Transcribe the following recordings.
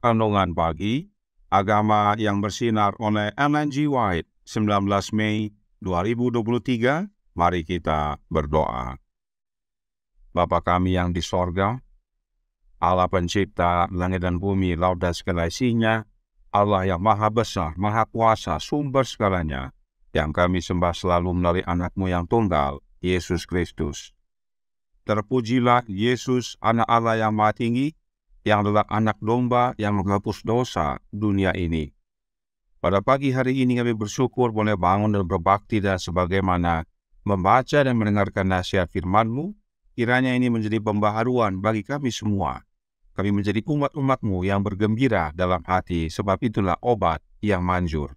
Renungan Pagi Agama yang bersinar oleh Ellen G. White 19 Mei 2023 Mari kita berdoa Bapa kami yang di sorga Allah pencipta langit dan bumi, laut dan segala isinya, Allah yang maha besar, maha kuasa, sumber segalanya, yang kami sembah selalu melalui anakmu yang tunggal, Yesus Kristus. Terpujilah Yesus, anak Allah yang maha tinggi, yang adalah anak domba yang menghapus dosa dunia ini. Pada pagi hari ini kami bersyukur boleh bangun dan berbakti dan sebagaimana membaca dan mendengarkan nasihat FirmanMu. kiranya ini menjadi pembaharuan bagi kami semua. Kami menjadi umat umatmu yang bergembira dalam hati, sebab itulah obat yang manjur.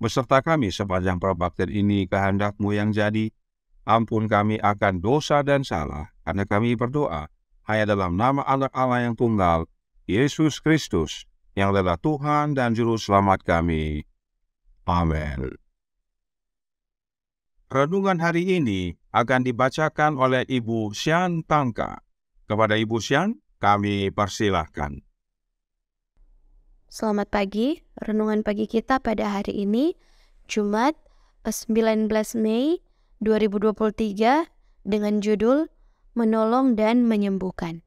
Beserta kami sepanjang perbaktian ini kehendakMu yang jadi, ampun kami akan dosa dan salah, karena kami berdoa hanya dalam nama anak Allah yang tunggal, Yesus Kristus, yang adalah Tuhan dan Juru Selamat kami. Amin. Renungan hari ini akan dibacakan oleh Ibu Sian Tangka. Kepada Ibu Sian, kami persilahkan. Selamat pagi, renungan pagi kita pada hari ini, Jumat 19 eh, Mei 2023 dengan judul menolong dan menyembuhkan.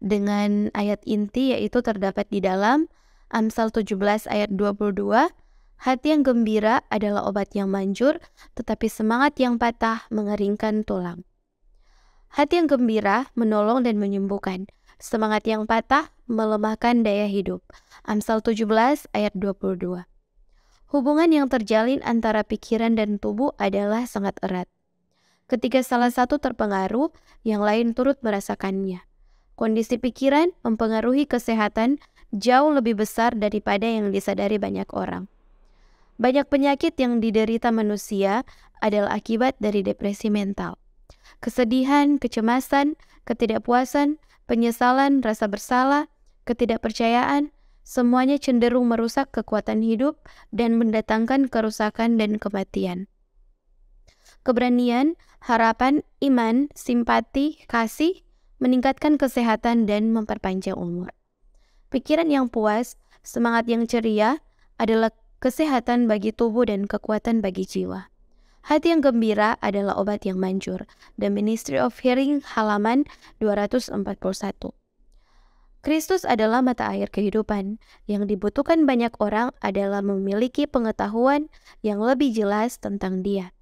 Dengan ayat inti yaitu terdapat di dalam Amsal 17 ayat 22, hati yang gembira adalah obat yang manjur, tetapi semangat yang patah mengeringkan tulang. Hati yang gembira menolong dan menyembuhkan. Semangat yang patah melemahkan daya hidup. Amsal 17 ayat 22. Hubungan yang terjalin antara pikiran dan tubuh adalah sangat erat. Ketika salah satu terpengaruh, yang lain turut merasakannya. Kondisi pikiran mempengaruhi kesehatan jauh lebih besar daripada yang disadari banyak orang. Banyak penyakit yang diderita manusia adalah akibat dari depresi mental. Kesedihan, kecemasan, ketidakpuasan, penyesalan, rasa bersalah, ketidakpercayaan, semuanya cenderung merusak kekuatan hidup dan mendatangkan kerusakan dan kematian. Keberanian harapan, iman, simpati, kasih, meningkatkan kesehatan, dan memperpanjang umur. Pikiran yang puas, semangat yang ceria adalah kesehatan bagi tubuh dan kekuatan bagi jiwa. Hati yang gembira adalah obat yang manjur. The Ministry of Hearing halaman 241. Kristus adalah mata air kehidupan. Yang dibutuhkan banyak orang adalah memiliki pengetahuan yang lebih jelas tentang Dia.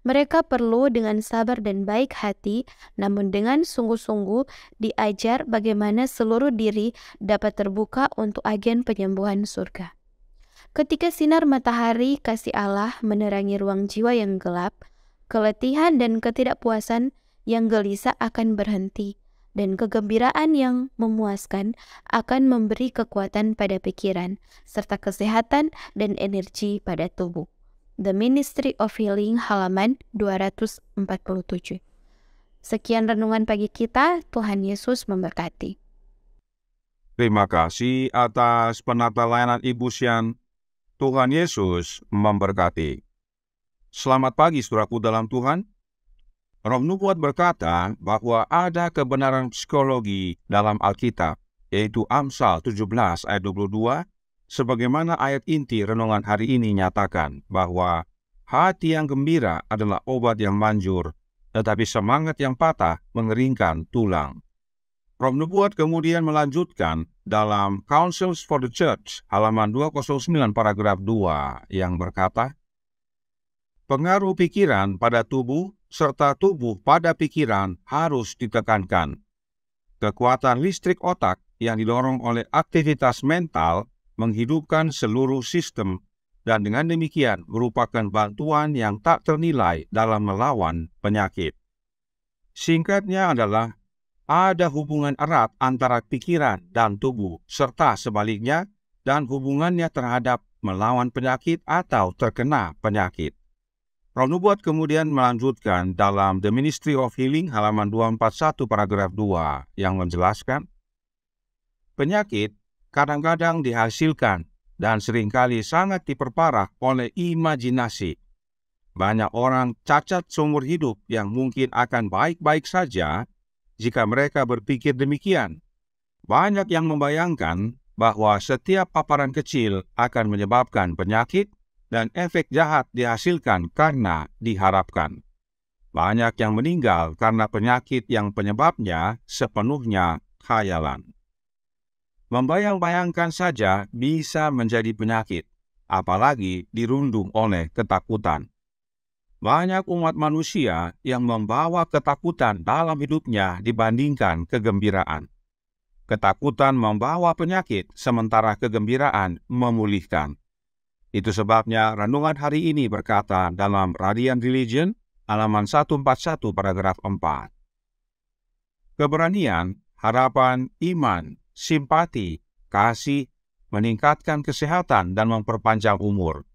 Mereka perlu dengan sabar dan baik hati, namun dengan sungguh-sungguh diajar bagaimana seluruh diri dapat terbuka untuk agen penyembuhan surga. Ketika sinar matahari kasih Allah menerangi ruang jiwa yang gelap, keletihan dan ketidakpuasan yang gelisah akan berhenti, dan kegembiraan yang memuaskan akan memberi kekuatan pada pikiran, serta kesehatan dan energi pada tubuh. The Ministry of Healing halaman 247. Sekian renungan pagi kita, Tuhan Yesus memberkati. Terima kasih atas penata layanan Ibu Sian. Tuhan Yesus memberkati. Selamat pagi saudaraku dalam Tuhan. Roh Nubuat berkata bahwa ada kebenaran psikologi dalam Alkitab, yaitu Amsal 17 ayat 22 Sebagaimana ayat inti renungan hari ini nyatakan bahwa hati yang gembira adalah obat yang manjur, tetapi semangat yang patah mengeringkan tulang. Rob Nubuat kemudian melanjutkan dalam Councils for the Church halaman 209 paragraf 2 yang berkata, Pengaruh pikiran pada tubuh serta tubuh pada pikiran harus ditekankan. Kekuatan listrik otak yang didorong oleh aktivitas mental menghidupkan seluruh sistem dan dengan demikian merupakan bantuan yang tak ternilai dalam melawan penyakit. Singkatnya adalah ada hubungan erat antara pikiran dan tubuh serta sebaliknya dan hubungannya terhadap melawan penyakit atau terkena penyakit. Ronubuat kemudian melanjutkan dalam The Ministry of Healing halaman 241 paragraf 2 yang menjelaskan penyakit kadang-kadang dihasilkan dan seringkali sangat diperparah oleh imajinasi. Banyak orang cacat seumur hidup yang mungkin akan baik-baik saja jika mereka berpikir demikian. Banyak yang membayangkan bahwa setiap paparan kecil akan menyebabkan penyakit dan efek jahat dihasilkan karena diharapkan. Banyak yang meninggal karena penyakit yang penyebabnya sepenuhnya khayalan. Membayang-bayangkan saja bisa menjadi penyakit, apalagi dirundung oleh ketakutan. Banyak umat manusia yang membawa ketakutan dalam hidupnya dibandingkan kegembiraan. Ketakutan membawa penyakit, sementara kegembiraan memulihkan. Itu sebabnya renungan hari ini berkata dalam Radiant Religion, halaman 141 paragraf 4. Keberanian, harapan, iman, simpati, kasih, meningkatkan kesehatan dan memperpanjang umur.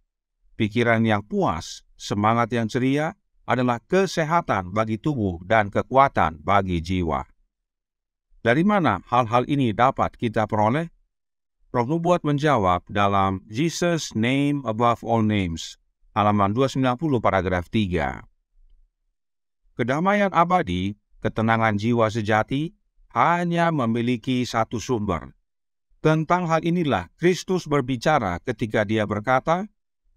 Pikiran yang puas, semangat yang ceria adalah kesehatan bagi tubuh dan kekuatan bagi jiwa. Dari mana hal-hal ini dapat kita peroleh? Roh Nubuat menjawab dalam Jesus Name Above All Names, halaman 290 paragraf 3. Kedamaian abadi, ketenangan jiwa sejati, hanya memiliki satu sumber. Tentang hal inilah Kristus berbicara ketika dia berkata,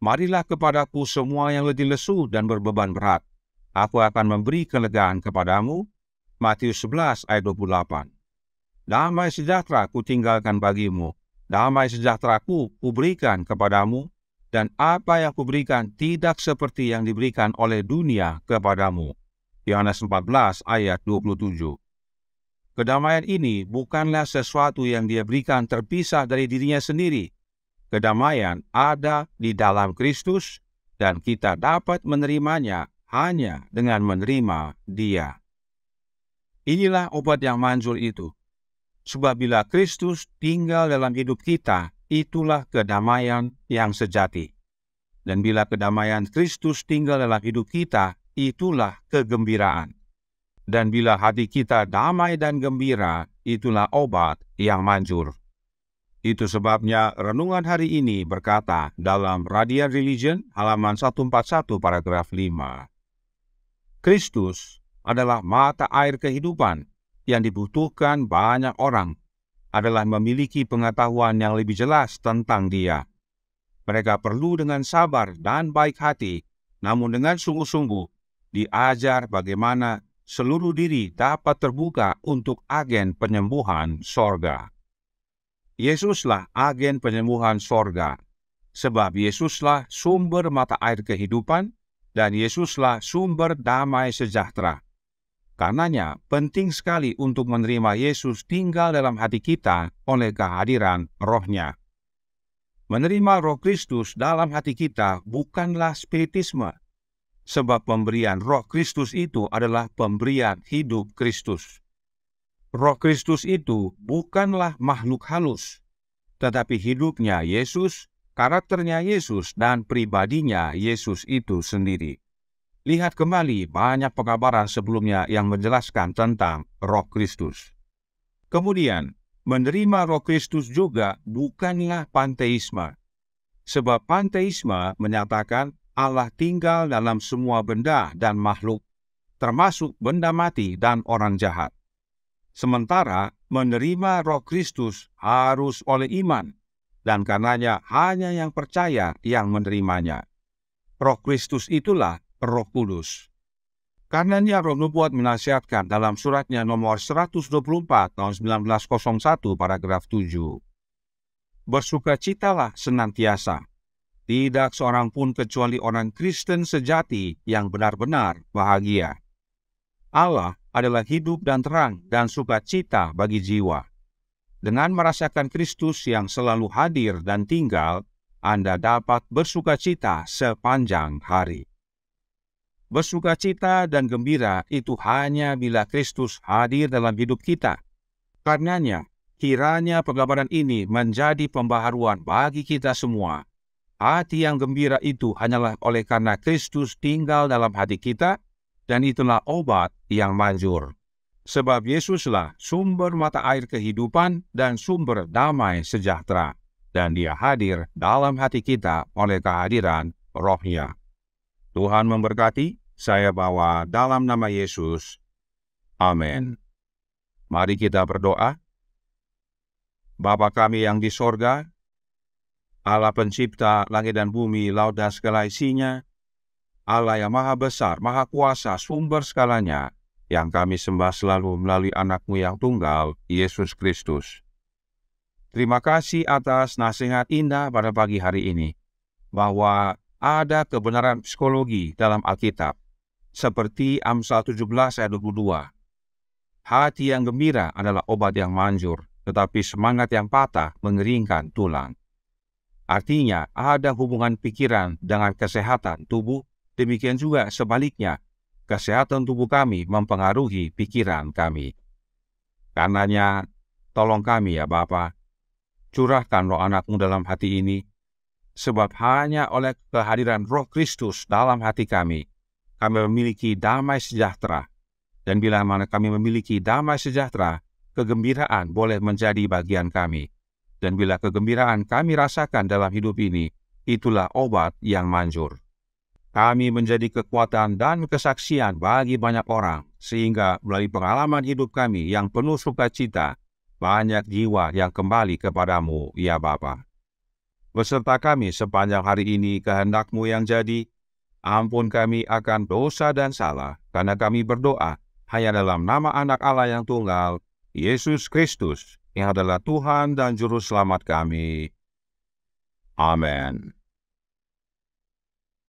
Marilah kepadaku semua yang lebih lesu dan berbeban berat. Aku akan memberi kelegaan kepadamu. Matius 11 ayat 28 Damai sejahtera ku tinggalkan bagimu. Damai sejahtera ku kuberikan kepadamu. Dan apa yang kuberikan tidak seperti yang diberikan oleh dunia kepadamu. Yohanes 14 ayat 27 Kedamaian ini bukanlah sesuatu yang dia berikan terpisah dari dirinya sendiri. Kedamaian ada di dalam Kristus dan kita dapat menerimanya hanya dengan menerima dia. Inilah obat yang manjur itu. Sebab bila Kristus tinggal dalam hidup kita, itulah kedamaian yang sejati. Dan bila kedamaian Kristus tinggal dalam hidup kita, itulah kegembiraan. Dan bila hati kita damai dan gembira, itulah obat yang manjur. Itu sebabnya renungan hari ini berkata dalam Radiant Religion halaman 141 paragraf 5. Kristus adalah mata air kehidupan yang dibutuhkan banyak orang adalah memiliki pengetahuan yang lebih jelas tentang dia. Mereka perlu dengan sabar dan baik hati, namun dengan sungguh-sungguh diajar bagaimana seluruh diri dapat terbuka untuk agen penyembuhan sorga. Yesuslah agen penyembuhan sorga, sebab Yesuslah sumber mata air kehidupan dan Yesuslah sumber damai sejahtera. Karenanya, penting sekali untuk menerima Yesus tinggal dalam hati kita oleh kehadiran rohnya. Menerima roh Kristus dalam hati kita bukanlah spiritisme, sebab pemberian roh Kristus itu adalah pemberian hidup Kristus. Roh Kristus itu bukanlah makhluk halus, tetapi hidupnya Yesus, karakternya Yesus, dan pribadinya Yesus itu sendiri. Lihat kembali banyak pengabaran sebelumnya yang menjelaskan tentang roh Kristus. Kemudian, menerima roh Kristus juga bukanlah panteisme, sebab panteisme menyatakan Allah tinggal dalam semua benda dan makhluk, termasuk benda mati dan orang jahat. Sementara menerima Roh Kristus harus oleh iman, dan karenanya hanya yang percaya yang menerimanya. Roh Kristus itulah Roh Kudus. Karenanya Roh Nubuat menasihatkan dalam suratnya nomor 124 tahun 1901 paragraf 7. Bersukacitalah senantiasa, tidak seorang pun kecuali orang Kristen sejati yang benar-benar bahagia. Allah adalah hidup dan terang dan sukacita bagi jiwa. Dengan merasakan Kristus yang selalu hadir dan tinggal, Anda dapat bersukacita sepanjang hari. Bersukacita dan gembira itu hanya bila Kristus hadir dalam hidup kita. Karenanya, kiranya penggambaran ini menjadi pembaharuan bagi kita semua Hati yang gembira itu hanyalah oleh karena Kristus tinggal dalam hati kita, dan itulah obat yang manjur. Sebab Yesuslah sumber mata air kehidupan dan sumber damai sejahtera, dan dia hadir dalam hati kita oleh kehadiran rohnya. Tuhan memberkati, saya bawa dalam nama Yesus. Amin. Mari kita berdoa. Bapa kami yang di sorga, Allah pencipta langit dan bumi, laut dan segala isinya, Allah yang maha besar, maha kuasa, sumber segalanya, yang kami sembah selalu melalui anakmu yang tunggal, Yesus Kristus. Terima kasih atas nasihat indah pada pagi hari ini, bahwa ada kebenaran psikologi dalam Alkitab, seperti Amsal 17 ayat 22. Hati yang gembira adalah obat yang manjur, tetapi semangat yang patah mengeringkan tulang. Artinya, ada hubungan pikiran dengan kesehatan tubuh. Demikian juga sebaliknya, kesehatan tubuh kami mempengaruhi pikiran kami. Karenanya, tolong kami ya Bapa, curahkan roh anakmu dalam hati ini, sebab hanya oleh kehadiran roh Kristus dalam hati kami, kami memiliki damai sejahtera. Dan bila mana kami memiliki damai sejahtera, kegembiraan boleh menjadi bagian kami dan bila kegembiraan kami rasakan dalam hidup ini, itulah obat yang manjur. Kami menjadi kekuatan dan kesaksian bagi banyak orang, sehingga melalui pengalaman hidup kami yang penuh sukacita, banyak jiwa yang kembali kepadamu, ya Bapa. Beserta kami sepanjang hari ini kehendakmu yang jadi, ampun kami akan dosa dan salah, karena kami berdoa hanya dalam nama anak Allah yang tunggal, Yesus Kristus, adalah Tuhan dan Juru Selamat kami. Amin.